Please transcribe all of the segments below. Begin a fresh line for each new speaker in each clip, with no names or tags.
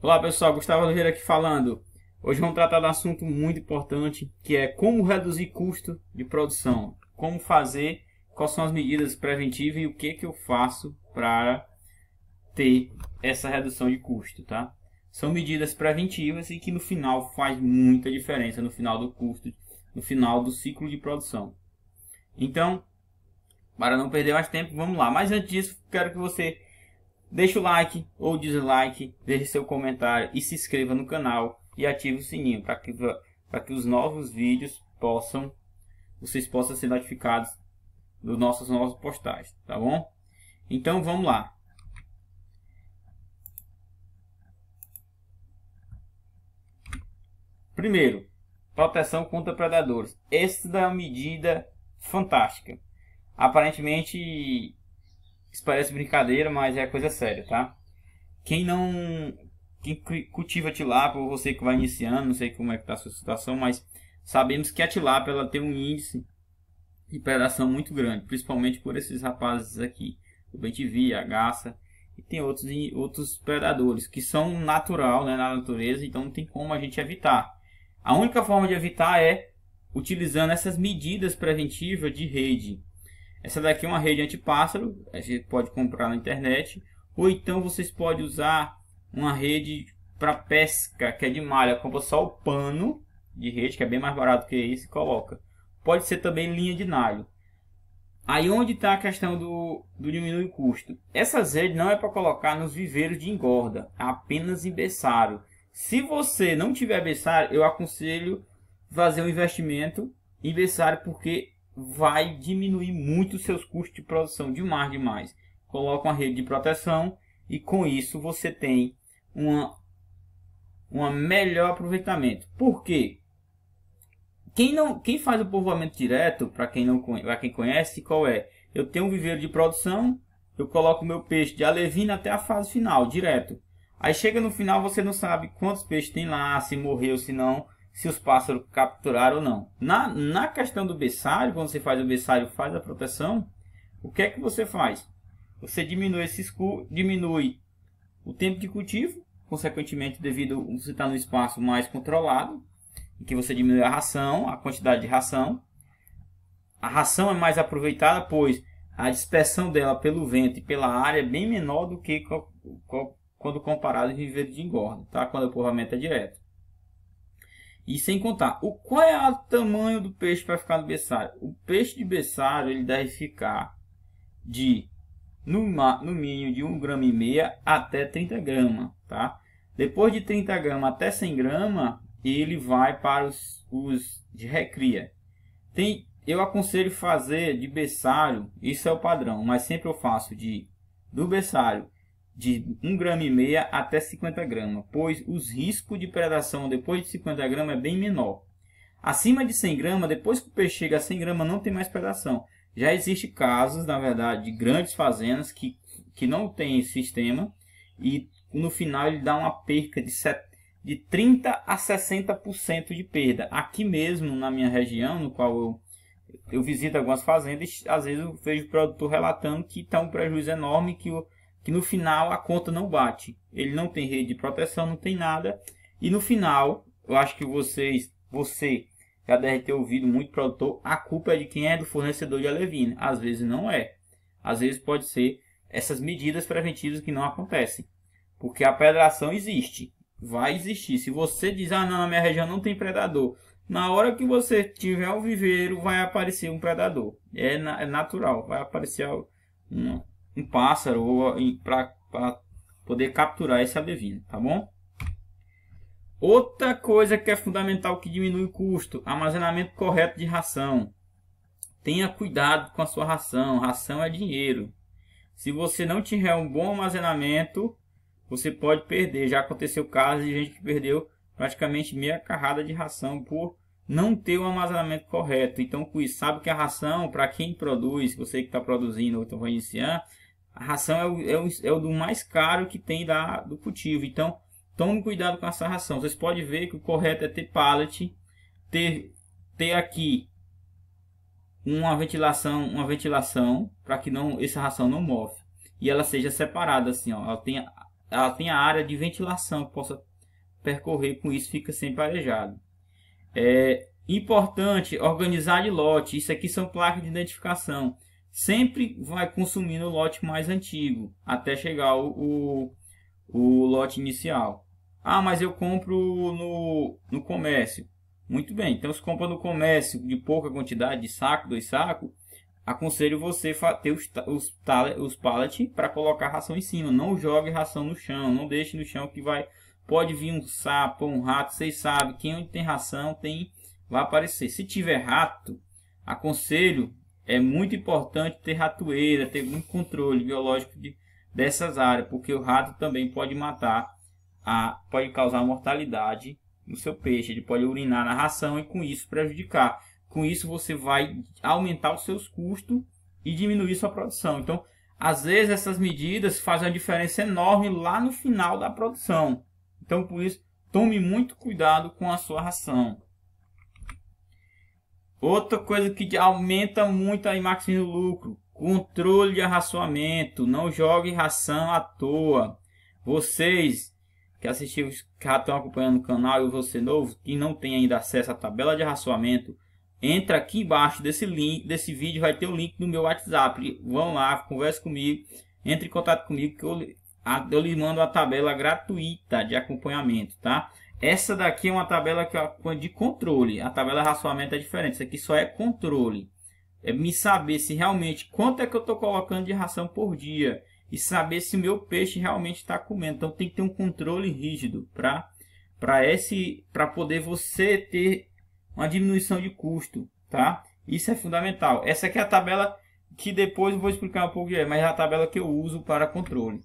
Olá pessoal, Gustavo Oliveira aqui falando. Hoje vamos tratar de um assunto muito importante que é como reduzir custo de produção, como fazer, quais são as medidas preventivas e o que, que eu faço para ter essa redução de custo, tá? São medidas preventivas e que no final faz muita diferença no final do custo, no final do ciclo de produção. Então, para não perder mais tempo, vamos lá. Mas antes disso, quero que você Deixe o like ou dislike, deixe seu comentário e se inscreva no canal e ative o sininho para que, que os novos vídeos possam, vocês possam ser notificados dos nossos novos postagens, tá bom? Então vamos lá. Primeiro, proteção contra predadores. Esta é uma medida fantástica. Aparentemente isso parece brincadeira, mas é coisa séria, tá? Quem não. Quem cultiva tilápia, ou você que vai iniciando, não sei como é que tá a sua situação, mas sabemos que a tilápia ela tem um índice de predação muito grande, principalmente por esses rapazes aqui, o bentivi, a Gaça, e tem outros, outros predadores que são natural né, na natureza, então não tem como a gente evitar. A única forma de evitar é utilizando essas medidas preventivas de rede. Essa daqui é uma rede antipássaro, a gente pode comprar na internet. Ou então vocês podem usar uma rede para pesca, que é de malha. Compra só o pano de rede, que é bem mais barato que isso, e coloca. Pode ser também linha de nalho. Aí onde está a questão do, do diminuir custo? Essas redes não é para colocar nos viveiros de engorda, é apenas em berçário. Se você não tiver berçário, eu aconselho fazer um investimento em berçário, porque vai diminuir muito seus custos de produção demais, demais. Coloca uma rede de proteção e com isso você tem uma, uma melhor aproveitamento. Por quê? Quem, não, quem faz o povoamento direto, para quem não para quem conhece, qual é? Eu tenho um viveiro de produção, eu coloco meu peixe de alevina até a fase final, direto. Aí chega no final, você não sabe quantos peixes tem lá, se morreu, se não se os pássaros capturaram ou não. Na, na questão do berçário, quando você faz o berçário, faz a proteção, o que é que você faz? Você diminui, escuro, diminui o tempo de cultivo, consequentemente, devido a você estar tá no espaço mais controlado, em que você diminui a ração, a quantidade de ração. A ração é mais aproveitada, pois a dispersão dela pelo vento e pela área é bem menor do que quando comparado em viveiro de engorda, tá? quando o povoamento é direto. E sem contar, o qual é o tamanho do peixe para ficar no berçário? O peixe de berçário ele deve ficar de no, no mínimo de 1,5 grama até 30 gramas, tá? Depois de 30 gramas até 100 gramas, ele vai para os, os de recria. Tem, eu aconselho fazer de berçário, isso é o padrão, mas sempre eu faço de do berçário de 1 grama e meia até 50 gramas, pois os riscos de predação depois de 50 gramas é bem menor. Acima de 100 gramas, depois que o peixe chega a 100 gramas, não tem mais predação. Já existem casos, na verdade, de grandes fazendas que, que não tem esse sistema e no final ele dá uma perca de, set, de 30 a 60% de perda. Aqui mesmo na minha região, no qual eu, eu visito algumas fazendas, às vezes eu vejo o produtor relatando que está um prejuízo enorme que o que no final a conta não bate. Ele não tem rede de proteção, não tem nada. E no final, eu acho que vocês, você já deve ter ouvido muito produtor, a culpa é de quem é do fornecedor de alevina. Às vezes não é. Às vezes pode ser essas medidas preventivas que não acontecem. Porque a predação existe. Vai existir. Se você diz, ah, não, na minha região não tem predador. Na hora que você tiver o viveiro, vai aparecer um predador. É, na, é natural. Vai aparecer uma, um pássaro ou para poder capturar esse abevino, tá bom? Outra coisa que é fundamental que diminui o custo, armazenamento correto de ração. Tenha cuidado com a sua ração, ração é dinheiro. Se você não tiver um bom armazenamento, você pode perder. Já aconteceu casos de gente que perdeu praticamente meia carrada de ração por não ter o armazenamento correto. Então, com isso, sabe que a ração, para quem produz, você que está produzindo ou então vai iniciar a ração é o, é o, é o do mais caro que tem da, do cultivo. Então, tome cuidado com essa ração. Vocês podem ver que o correto é ter pallet, ter, ter aqui uma ventilação, uma ventilação para que não essa ração não move e ela seja separada assim, ó. Ela tem ela tem a área de ventilação que possa percorrer com isso fica sempre arejado. É importante organizar de lote. Isso aqui são placas de identificação sempre vai consumindo o lote mais antigo até chegar o, o, o lote inicial. Ah, mas eu compro no, no comércio. Muito bem, então se compra no comércio de pouca quantidade, de saco, dois sacos, aconselho você ter os, os, os pallet para colocar ração em cima. Não jogue ração no chão, não deixe no chão que vai pode vir um sapo, um rato, vocês sabem, quem tem ração tem vai aparecer. Se tiver rato, aconselho é muito importante ter ratoeira, ter muito controle biológico de, dessas áreas, porque o rato também pode matar, a, pode causar mortalidade no seu peixe, ele pode urinar na ração e com isso prejudicar. Com isso você vai aumentar os seus custos e diminuir sua produção. Então, às vezes essas medidas fazem uma diferença enorme lá no final da produção. Então, por isso, tome muito cuidado com a sua ração. Outra coisa que aumenta muito aí máximo do lucro, controle de arraçoamento, não jogue ração à toa. Vocês que assistiram, que já estão acompanhando o canal e você novo que não tem ainda acesso à tabela de arraçoamento, entra aqui embaixo desse link, desse vídeo vai ter o link do meu WhatsApp. Vão lá, converse comigo, entre em contato comigo que eu, eu lhe mando a tabela gratuita de acompanhamento, tá? Essa daqui é uma tabela de controle. A tabela de raçoamento é diferente. Isso aqui só é controle. É me saber se realmente quanto é que eu estou colocando de ração por dia. E saber se o meu peixe realmente está comendo. Então tem que ter um controle rígido para poder você ter uma diminuição de custo. Tá? Isso é fundamental. Essa aqui é a tabela que depois eu vou explicar um pouco, mas é a tabela que eu uso para controle.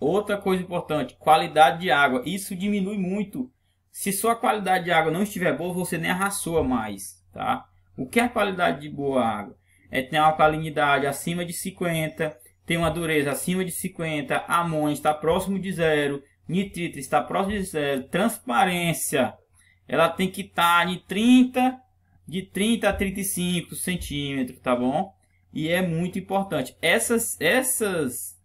Outra coisa importante, qualidade de água. Isso diminui muito. Se sua qualidade de água não estiver boa, você nem arraçoa mais, tá? O que é qualidade de boa água? É ter uma alcalinidade acima de 50, tem uma dureza acima de 50, amônia está próximo de zero, nitrito está próximo de zero, transparência, ela tem que tá estar de 30, de 30 a 35 centímetros, tá bom? E é muito importante. Essas, essas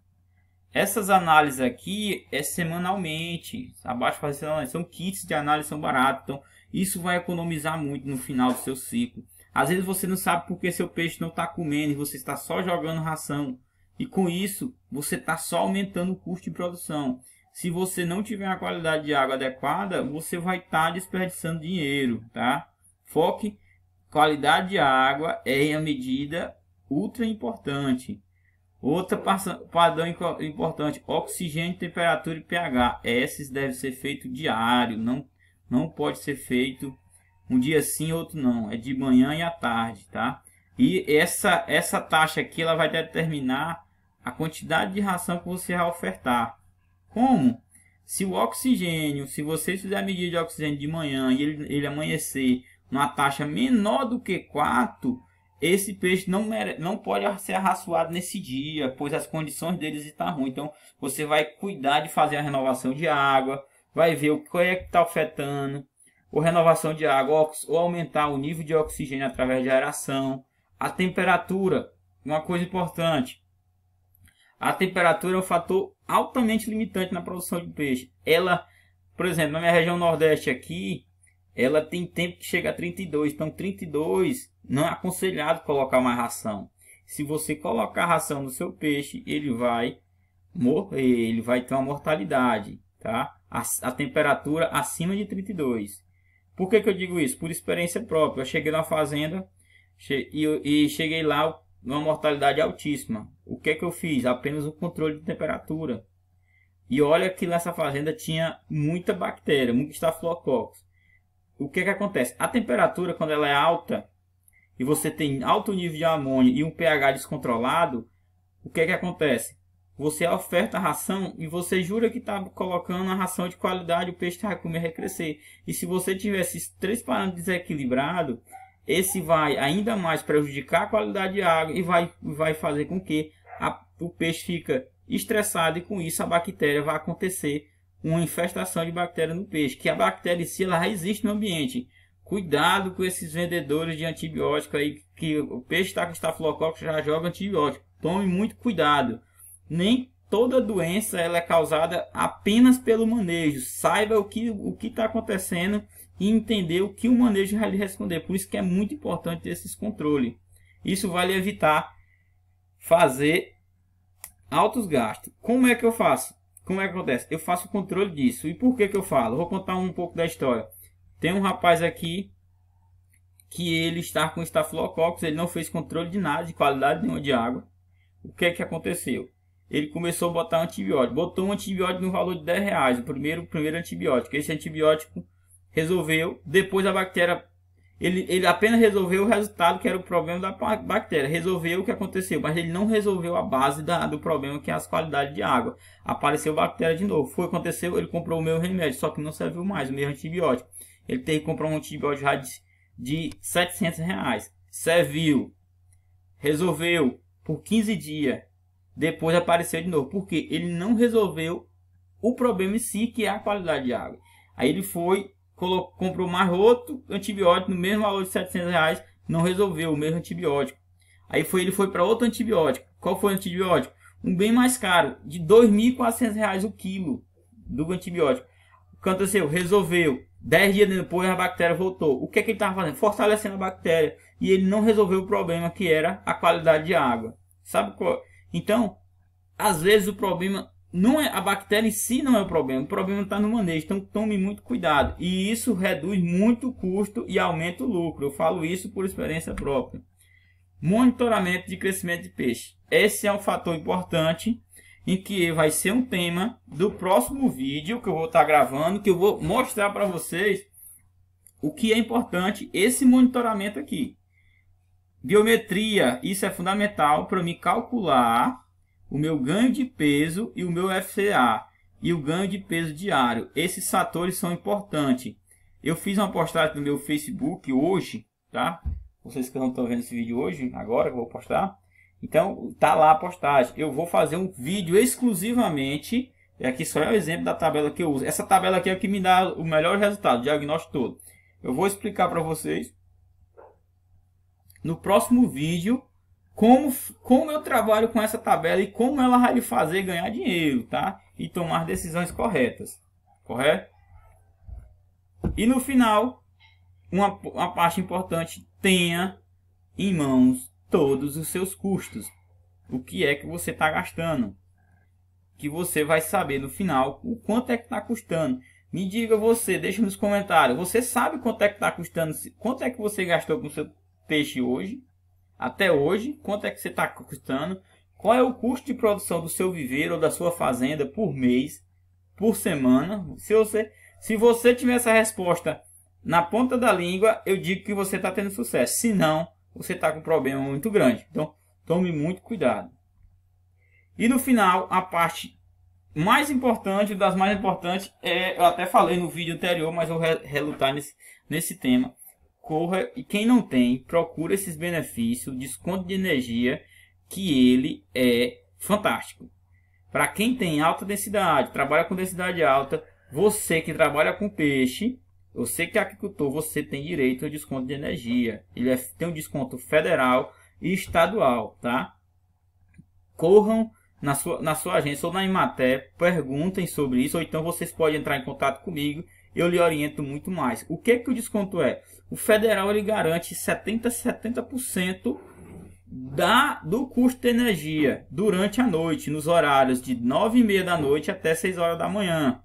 essas análises aqui é semanalmente, abaixo fazendo são kits de análise são baratos, então isso vai economizar muito no final do seu ciclo. Às vezes você não sabe porque seu peixe não está comendo e você está só jogando ração. E com isso, você está só aumentando o custo de produção. Se você não tiver a qualidade de água adequada, você vai estar tá desperdiçando dinheiro, tá? Foque, qualidade de água é a medida ultra importante. Outra padrão importante, oxigênio, temperatura e pH. Esses deve ser feito diário, não, não pode ser feito um dia sim, outro não. É de manhã e à tarde, tá? E essa, essa taxa aqui ela vai determinar a quantidade de ração que você vai ofertar. Como? Se o oxigênio, se você fizer a medida de oxigênio de manhã e ele, ele amanhecer numa taxa menor do que 4, esse peixe não, mere... não pode ser arraçoado nesse dia, pois as condições deles estão ruins. Então, você vai cuidar de fazer a renovação de água, vai ver o que é que está afetando, ou renovação de água, ou aumentar o nível de oxigênio através de aeração, a temperatura, uma coisa importante. A temperatura é um fator altamente limitante na produção de peixe. Ela, por exemplo, na minha região nordeste aqui, ela tem tempo que chega a 32, então 32 não é aconselhado colocar mais ração. Se você colocar ração no seu peixe, ele vai morrer, ele vai ter uma mortalidade, tá? A, a temperatura acima de 32. Por que, que eu digo isso? Por experiência própria. Eu cheguei na fazenda che e, e cheguei lá numa mortalidade altíssima. O que é que eu fiz? Apenas o um controle de temperatura. E olha que nessa fazenda tinha muita bactéria, muito estafilococcus. O que é que acontece? A temperatura, quando ela é alta, e você tem alto nível de amônia e um pH descontrolado, o que é que acontece? Você oferta a ração e você jura que está colocando a ração de qualidade, o peixe está comer recrescer. E se você tiver esses três parâmetros desequilibrados, esse vai ainda mais prejudicar a qualidade de água e vai, vai fazer com que a, o peixe fica estressado e com isso a bactéria vai acontecer uma infestação de bactéria no peixe, que a bactéria em si ela já existe no ambiente, Cuidado com esses vendedores de antibiótico aí, que o peixe está com estafilococo já joga antibiótico. Tome muito cuidado. Nem toda doença ela é causada apenas pelo manejo. Saiba o que o que está acontecendo e entender o que o manejo vai lhe responder. Por isso que é muito importante esses controles. Isso vai lhe evitar fazer altos gastos. Como é que eu faço? Como é que acontece? Eu faço o controle disso. E por que que eu falo? Vou contar um pouco da história. Tem um rapaz aqui que ele está com estafilococcus, ele não fez controle de nada, de qualidade nenhuma de água. O que é que aconteceu? Ele começou a botar antibiótico. Botou um antibiótico no valor de 10 reais, o primeiro, o primeiro antibiótico. Esse antibiótico resolveu, depois a bactéria ele, ele, apenas resolveu o resultado que era o problema da bactéria, resolveu o que aconteceu, mas ele não resolveu a base da, do problema que é as qualidades de água. Apareceu bactéria de novo, foi aconteceu, ele comprou o meu remédio, só que não serviu mais, o meu antibiótico ele teve que comprar um antibiótico de, de 700 reais. Serviu, resolveu por 15 dias, depois apareceu de novo, porque ele não resolveu o problema em si, que é a qualidade de água. Aí ele foi, colocou, comprou mais outro antibiótico no mesmo valor de 700 reais, não resolveu o mesmo antibiótico. Aí foi, ele foi para outro antibiótico. Qual foi o antibiótico? Um bem mais caro, de R$ reais o quilo do antibiótico aconteceu? Resolveu. Dez dias depois a bactéria voltou. O que, é que ele estava fazendo? Fortalecendo a bactéria. E ele não resolveu o problema que era a qualidade de água. Sabe qual? Então, às vezes o problema não é a bactéria em si não é o problema. O problema está no manejo. Então tome muito cuidado. E isso reduz muito o custo e aumenta o lucro. Eu falo isso por experiência própria. Monitoramento de crescimento de peixe. Esse é um fator importante em que vai ser um tema do próximo vídeo que eu vou estar tá gravando, que eu vou mostrar para vocês o que é importante esse monitoramento aqui. Biometria, isso é fundamental para me calcular o meu ganho de peso e o meu FCA e o ganho de peso diário. Esses fatores são importantes. Eu fiz uma postagem no meu Facebook hoje, tá? Vocês que não estão vendo esse vídeo hoje, agora que eu vou postar, então, tá lá a postagem. Eu vou fazer um vídeo exclusivamente. E aqui só é o exemplo da tabela que eu uso. Essa tabela aqui é o que me dá o melhor resultado, o diagnóstico todo. Eu vou explicar para vocês no próximo vídeo como, como eu trabalho com essa tabela e como ela vai lhe fazer ganhar dinheiro, tá? E tomar decisões corretas, correto? E no final, uma, uma parte importante, tenha em mãos todos os seus custos. O que é que você está gastando? Que você vai saber no final o quanto é que está custando. Me diga você, deixa nos comentários. Você sabe quanto é que está custando? Quanto é que você gastou com seu peixe hoje? Até hoje, quanto é que você está custando? Qual é o custo de produção do seu viveiro ou da sua fazenda por mês, por semana? Se você, se você tiver essa resposta na ponta da língua, eu digo que você está tendo sucesso. Se não, você está com um problema muito grande. Então, tome muito cuidado. E no final, a parte mais importante, das mais importantes, é, eu até falei no vídeo anterior, mas vou relutar nesse, nesse tema. Corra e quem não tem, procura esses benefícios, desconto de energia, que ele é fantástico. Para quem tem alta densidade, trabalha com densidade alta, você que trabalha com peixe, eu sei que agricultor você tem direito ao desconto de energia. Ele é, tem um desconto federal e estadual, tá? Corram na sua, na sua agência ou na Imaté, perguntem sobre isso, ou então vocês podem entrar em contato comigo, eu lhe oriento muito mais. O que que o desconto é? O federal ele garante 70 70% da, do custo de energia durante a noite, nos horários de 9 e meia da noite até 6 horas da manhã.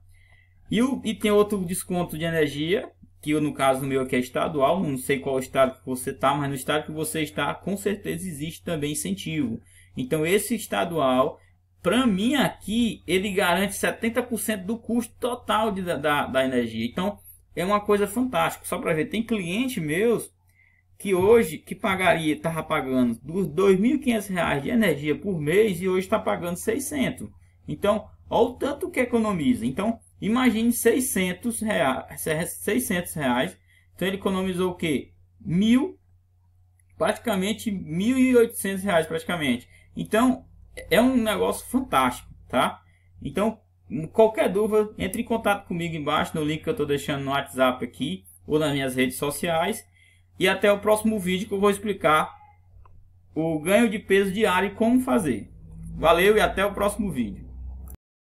E, o, e tem outro desconto de energia, que eu, no caso no meu aqui é estadual, não sei qual estado que você está, mas no estado que você está, com certeza existe também incentivo. Então esse estadual, para mim aqui, ele garante 70% do custo total de, da, da energia. Então é uma coisa fantástica. Só para ver, tem cliente meus que hoje que pagaria, estava pagando dos 2.500 reais de energia por mês e hoje está pagando 600. Então, olha o tanto que economiza. Então, Imagine 600 reais, 600 reais. Então ele economizou o quê? Mil, praticamente 1.800 reais praticamente. Então é um negócio fantástico, tá? Então qualquer dúvida entre em contato comigo embaixo no link que eu estou deixando no WhatsApp aqui ou nas minhas redes sociais. E até o próximo vídeo que eu vou explicar o ganho de peso diário e como fazer. Valeu e até o próximo vídeo.